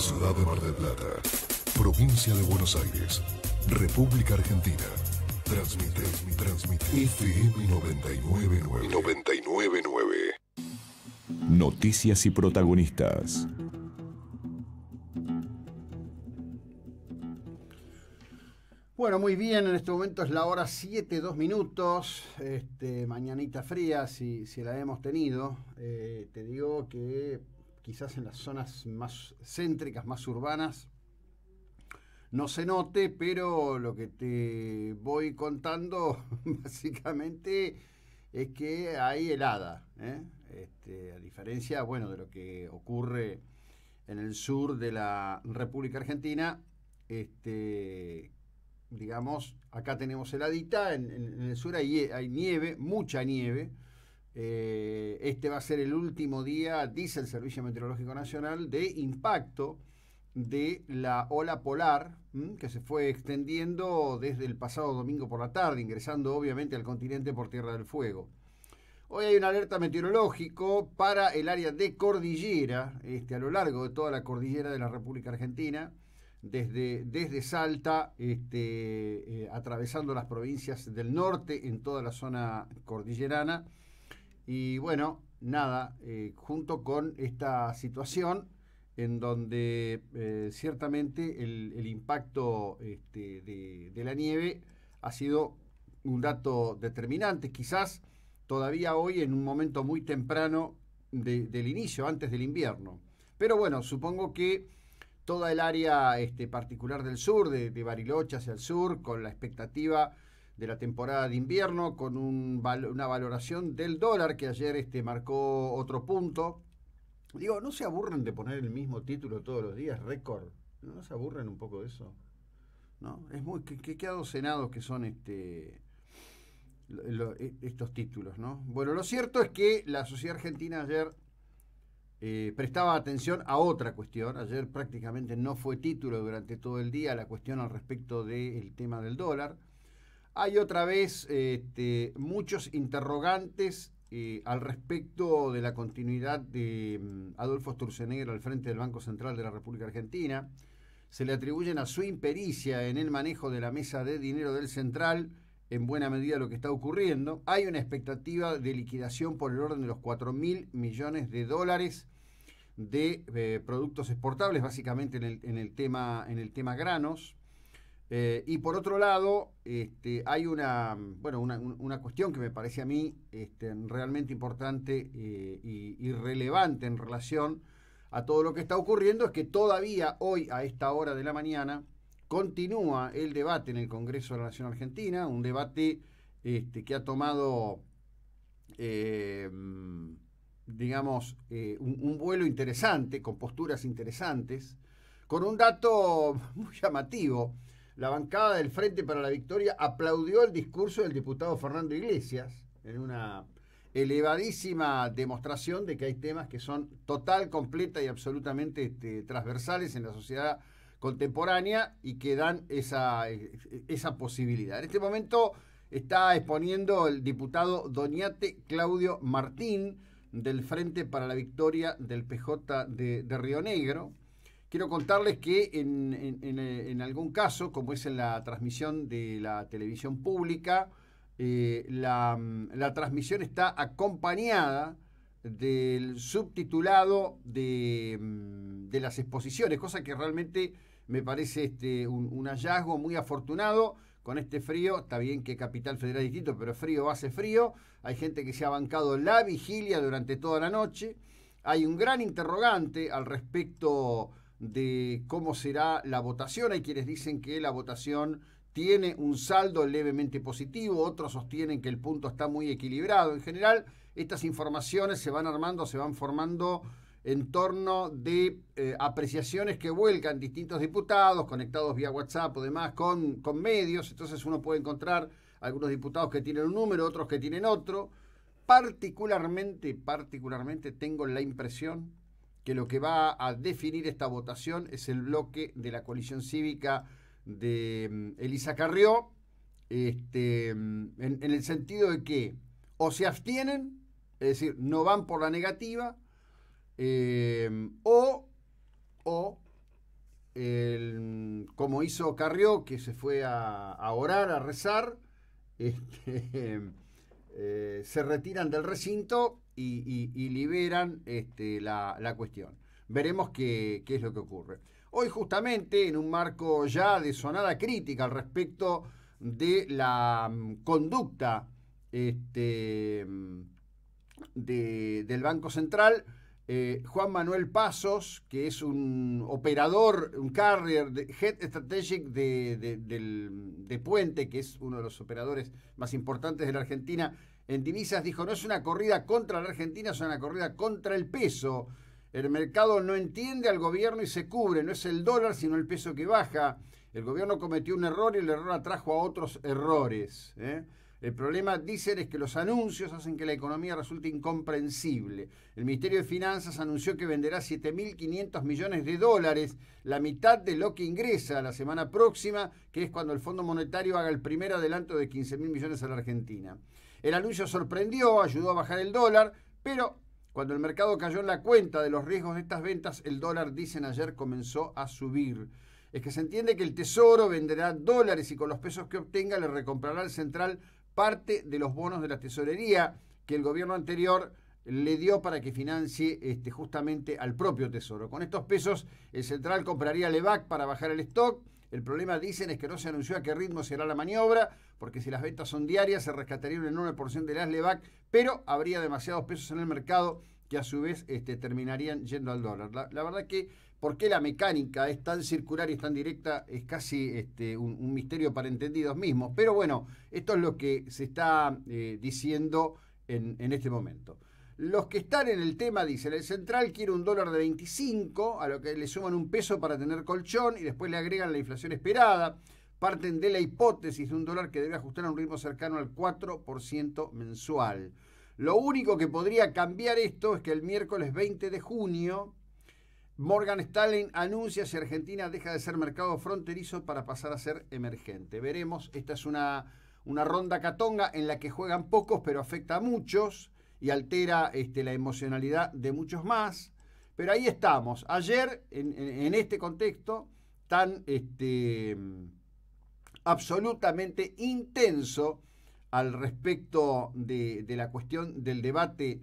ciudad de Mar del Plata, provincia de Buenos Aires, República Argentina. Transmite, transmite. FM 999. Noticias y protagonistas. Bueno, muy bien, en este momento es la hora 7, 2 minutos, este, mañanita fría, si, si la hemos tenido. Eh, te digo que quizás en las zonas más céntricas, más urbanas, no se note, pero lo que te voy contando básicamente es que hay helada, ¿eh? este, a diferencia bueno, de lo que ocurre en el sur de la República Argentina, este, digamos, acá tenemos heladita, en, el sur hay nieve, mucha nieve, eh, este va a ser el último día, dice el Servicio Meteorológico Nacional, de impacto de la ola polar que se fue extendiendo desde el pasado domingo por la tarde, ingresando obviamente al continente por Tierra del Fuego. Hoy hay una alerta meteorológico para el área de cordillera, este, a lo largo de toda la cordillera de la República Argentina, desde, desde Salta, este, eh, atravesando las provincias del norte en toda la zona cordillerana y bueno, nada, eh, junto con esta situación en donde eh, ciertamente el, impacto este, de, la nieve ha sido un dato determinante, quizás todavía hoy en un momento muy temprano del inicio, antes del invierno. Pero bueno, supongo que toda el área este, particular del sur, de, de Bariloche hacia el sur, con la expectativa de la temporada de invierno con una valoración del dólar que ayer este, marcó otro punto. Digo, ¿no se aburren de poner el mismo título todos los días, récord? ¿No se aburren un poco de eso? ¿No? Es muy, qué, adocenados que son este, e, estos títulos, ¿no? Bueno, lo cierto es que la sociedad argentina ayer eh, prestaba atención a otra cuestión. Ayer prácticamente no fue título durante todo el día la cuestión al respecto del tema del dólar. Hay otra vez este, muchos interrogantes eh, al respecto de la continuidad de mm, Adolfo Sturzenegger al frente del Banco Central de la República Argentina. Se le atribuyen a su impericia en el manejo de la mesa de dinero del central, en buena medida lo que está ocurriendo. Hay una expectativa de liquidación por el orden de los 4 mil millones de dólares de eh, productos exportables, básicamente en el, tema, en el tema granos. Eh, y por otro lado, este, hay una, una, cuestión que me parece a mí este, realmente importante eh, y, relevante en relación a todo lo que está ocurriendo, es que todavía hoy, a esta hora de la mañana, continúa el debate en el Congreso de la Nación Argentina, un debate este, que ha tomado, eh, digamos, un vuelo interesante, con posturas interesantes, con un dato muy llamativo la bancada del Frente para la Victoria aplaudió el discurso del diputado Fernando Iglesias en una elevadísima demostración de que hay temas que son total, completa y absolutamente este, transversales en la sociedad contemporánea y que dan e, esa, posibilidad. En este momento está exponiendo el diputado Doñate Claudio Martín del Frente para la Victoria del PJ de Río Negro, Quiero contarles que eh, en, algún caso, como es en la transmisión de la televisión pública, eh, mm, la, transmisión está acompañada del subtitulado mm, de, las exposiciones, cosa que realmente me parece este, un, hallazgo muy afortunado. Con este frío, está bien que Capital Federal Distrito, pero frío hace frío. Hay gente que se ha bancado la vigilia durante toda la noche. Hay un gran interrogante al respecto de cómo será la votación. Hay quienes dicen que la votación tiene un saldo levemente positivo, otros sostienen que el punto está muy equilibrado. En general, estas informaciones se van armando, se van formando en torno de eh, apreciaciones que vuelcan distintos diputados conectados vía WhatsApp o demás con, con medios. Entonces uno puede encontrar algunos diputados que tienen un número, otros que tienen otro. Particularmente, particularmente tengo la impresión que lo que va a definir esta votación es el bloque de la coalición cívica de mm, Elisa Carrió, este, mm, en, el sentido de que o se abstienen, es decir, no van por la negativa, eh, o, mm, como hizo Carrió, que se fue a, a orar, a rezar, este, eh, se retiran del recinto y, liberan este, la, cuestión. Veremos qué, es lo que ocurre. Hoy justamente, en un marco ya de sonada crítica al respecto de la mm, conducta este, mm, del Banco Central, eh, Juan Manuel Pasos, que es un operador, un carrier, de, head strategic de, de, Puente, que es uno de los operadores más importantes de la Argentina en divisas, dijo, no es una corrida contra la Argentina, es una corrida contra el peso. El mercado no entiende al gobierno y se cubre, no es el dólar, sino el peso que baja. El gobierno cometió un error y el error atrajo a otros errores. ¿eh? El problema, dicen, es que los anuncios hacen que la economía resulte incomprensible. El Ministerio de Finanzas anunció que venderá 7.500 millones de dólares, la mitad de lo que ingresa la semana próxima, que es cuando el Fondo Monetario haga el primer adelanto de 15.000 millones a la Argentina. El anuncio sorprendió, ayudó a bajar el dólar, pero cuando el mercado cayó en la cuenta de los riesgos de estas ventas, el dólar, dicen ayer, comenzó a subir. Es que se entiende que el Tesoro venderá dólares y con los pesos que obtenga le recomprará al central parte de los bonos de la tesorería que el gobierno anterior le dio para que financie este, justamente al propio tesoro. Con estos pesos, el central compraría Levac para bajar el stock. El problema, dicen, es que no se anunció a qué ritmo será la maniobra, porque si las ventas son diarias, se rescataría un enorme porción de las Levac, pero habría demasiados pesos en el mercado que a su vez este, terminarían yendo al dólar. La, la verdad que por qué la mecánica es tan circular y tan directa es casi este, un, misterio para entendidos mismos. Pero bueno, esto es lo que se está eh, diciendo en, en este momento. Los que están en el tema dicen, el central quiere un dólar de 25, a lo que le suman un peso para tener colchón y después le agregan la inflación esperada. Parten de la hipótesis de un dólar que debe ajustar a un ritmo cercano al 4% mensual. Lo único que podría cambiar esto es que el miércoles 20 de junio Morgan Stalin anuncia si Argentina deja de ser mercado fronterizo para pasar a ser emergente. Veremos, esta es una, ronda catonga en la que juegan pocos, pero afecta a muchos y altera este, la emocionalidad de muchos más. Pero ahí estamos. Ayer, en, este contexto tan este, absolutamente intenso al respecto de la cuestión del debate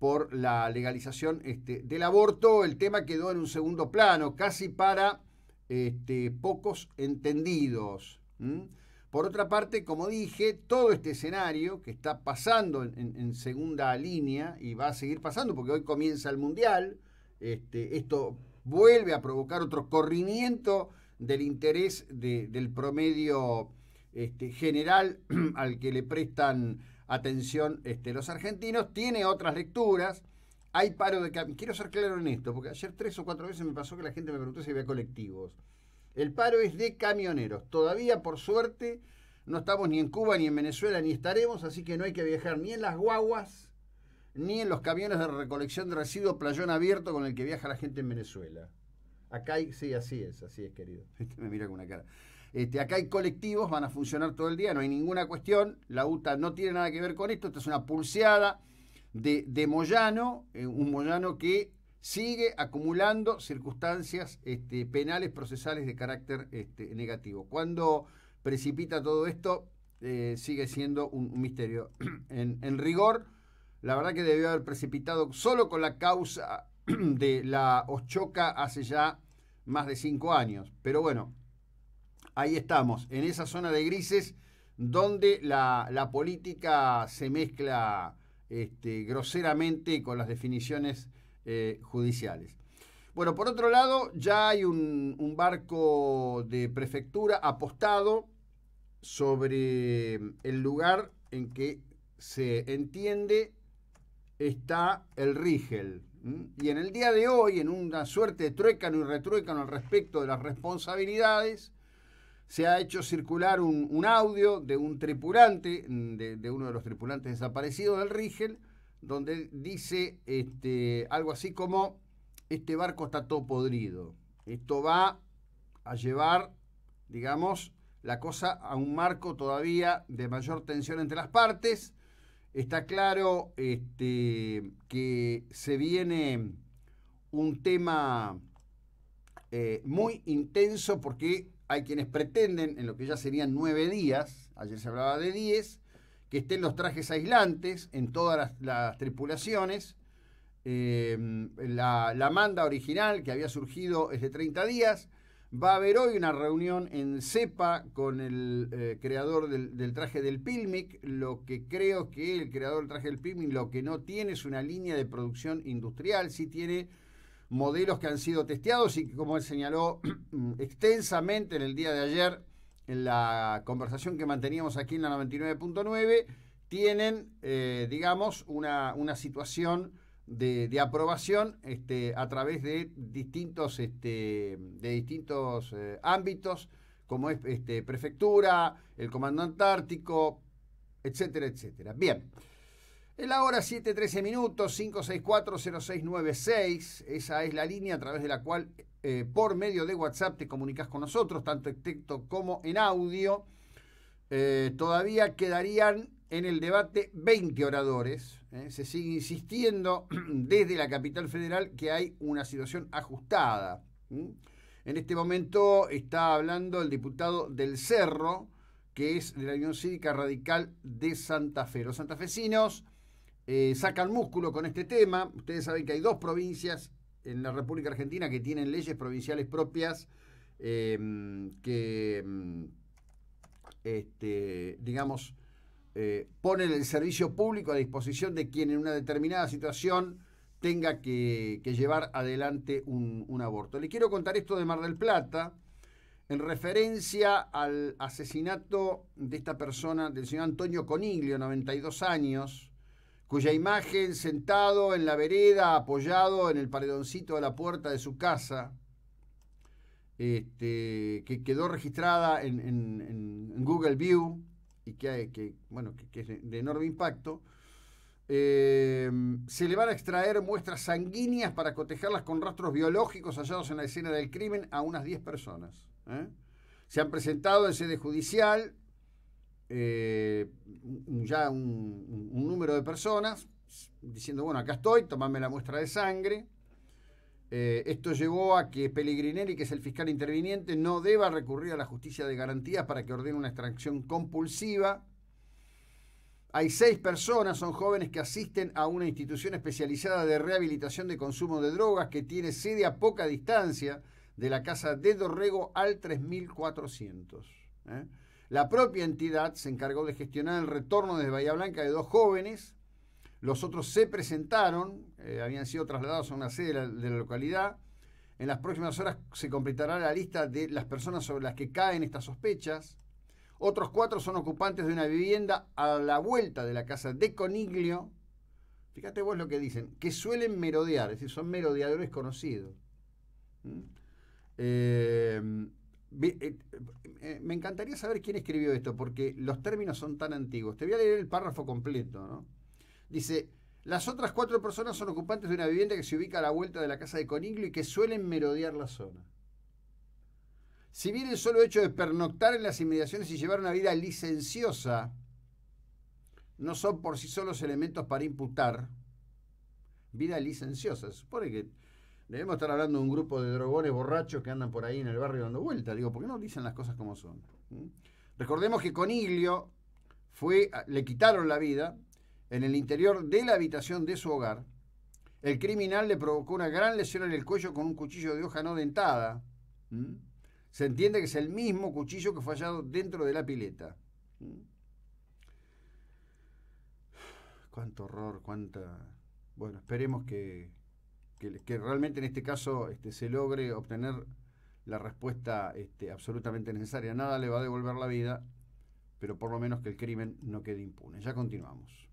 por la legalización este, del aborto, el tema quedó en un segundo plano, casi para este, pocos entendidos. Por otra parte, como dije, todo este escenario que está pasando en, segunda línea y va a seguir pasando, porque hoy comienza el Mundial, este, esto vuelve a provocar otro corrimiento del interés del promedio general al que le prestan atención este, los argentinos, tiene otras lecturas. Hay paro de camiones. Quiero ser claro en esto, porque ayer tres o cuatro veces me pasó que la gente me preguntó si había colectivos. El paro es de camioneros. Todavía, por suerte, no estamos ni en Cuba, ni en Venezuela, ni estaremos, así que no hay que viajar ni en las guaguas, ni en los camiones de recolección de residuos playón abierto con el que viaja la gente en Venezuela. Acá hay, sí, así es, así es, querido. Este me mira con una cara. Este, acá hay colectivos, van a funcionar todo el día, no hay ninguna cuestión. La UTA no tiene nada que ver con esto. Esta es una pulseada de, de Moyano, eh, un Moyano que sigue acumulando circunstancias este, penales, procesales de carácter este, negativo. Cuando precipita todo esto, eh, sigue siendo un, misterio. en, en, rigor, la verdad que debió haber precipitado solo con la causa de la Ochoca hace ya más de cinco años. Pero bueno, ahí estamos, en esa zona de grises donde la, política se mezcla este, groseramente con las definiciones eh, judiciales. Bueno, por otro lado, ya hay un, barco de prefectura apostado sobre el lugar en que se entiende está el Rigel. Y en el día de hoy, en una suerte de truécano y retruécano al respecto de las responsabilidades, se ha hecho circular un, audio de un tripulante, mm, de, uno de los tripulantes desaparecidos del Rigel, donde dice este, algo así como, este barco está todo podrido, esto va a llevar, digamos, la cosa a un marco todavía de mayor tensión entre las partes, está claro este, que se viene un tema eh, muy intenso porque hay quienes pretenden, en lo que ya serían nueve días, ayer se hablaba de diez, que estén los trajes aislantes en todas las, tripulaciones. Em, la, manda original que había surgido es de 30 días. Va a haber hoy una reunión en CEPA con el eh, creador del, traje del Pilmic. Lo que creo que el creador del traje del Pilmic lo que no tiene es una línea de producción industrial, sí tiene modelos que han sido testeados y como él señaló mm, extensamente en el día de ayer, en la conversación que manteníamos aquí en la 99.9, tienen, eh, digamos, una, situación de, aprobación este, a través de distintos, este, de distintos eh, ámbitos, como es este, prefectura, el comando antártico, etcétera, etcétera. Bien. En la hora 7.13 minutos, 564-0696. Esa es la línea a través de la cual, eh, por medio de WhatsApp, te comunicas con nosotros, tanto en texto como en audio. Eh, todavía quedarían en el debate 20 oradores. Eh. Se sigue insistiendo desde la capital federal que hay una situación ajustada. En este momento está hablando el diputado del Cerro, que es de la Unión Cívica Radical de Santa Fe. Los santafecinos saca eh, sacan músculo con este tema. Ustedes saben que hay dos provincias en la República Argentina que tienen leyes provinciales propias em, que, em, este, digamos, eh, ponen el servicio público a disposición de quien en una determinada situación tenga que, llevar adelante un, un aborto. Le quiero contar esto de Mar del Plata en referencia al asesinato de esta persona, del señor Antonio Coniglio, 92 años, cuya imagen sentado en la vereda, apoyado en el paredoncito de la puerta de su casa, este, que quedó registrada en, Google View y que, bueno, es de, enorme impacto, eh, se le van a extraer muestras sanguíneas para cotejarlas con rastros biológicos hallados en la escena del crimen a unas 10 personas. ¿eh? Se han presentado en sede judicial eh, ya un, número de personas diciendo, bueno, acá estoy, tomame la muestra de sangre. Eh, esto llevó a que Pellegrinelli, que es el fiscal interviniente, no deba recurrir a la justicia de garantías para que ordene una extracción compulsiva. Hay seis personas, son jóvenes que asisten a una institución especializada de rehabilitación de consumo de drogas que tiene sede a poca distancia de la casa de Dorrego al 3400. ¿eh? La propia entidad se encargó de gestionar el retorno desde Bahía Blanca de dos jóvenes. Los otros se presentaron, eh, habían sido trasladados a una sede de la, localidad. En las próximas horas se completará la lista de las personas sobre las que caen estas sospechas. Otros cuatro son ocupantes de una vivienda a la vuelta de la casa de Coniglio. Fíjate vos lo que dicen, que suelen merodear, es decir, son merodeadores conocidos. ¿Mm? Eh, eh, eh, eh, me encantaría saber quién escribió esto, porque los términos son tan antiguos. Te voy a leer el párrafo completo, Dice, las otras cuatro personas son ocupantes de una vivienda que se ubica a la vuelta de la casa de Coniglio y que suelen merodear la zona. Si bien el solo hecho de pernoctar en las inmediaciones y llevar una vida licenciosa no son por sí solos elementos para imputar, vida licenciosa, se supone que Debemos estar hablando de un grupo de drogones borrachos que andan por ahí en el barrio dando vueltas. Digo, ¿por qué no dicen las cosas como son? Recordemos que Coniglio fue, le quitaron la vida en el interior de la habitación de su hogar. El criminal le provocó una gran lesión en el cuello con un cuchillo de hoja no dentada. Se entiende que es el mismo cuchillo que fue hallado dentro de la pileta. Cuánto horror, cuánta... Bueno, esperemos que, que, realmente en este caso este, se logre obtener la respuesta este, absolutamente necesaria. Nada le va a devolver la vida, pero por lo menos que el crimen no quede impune. Ya continuamos.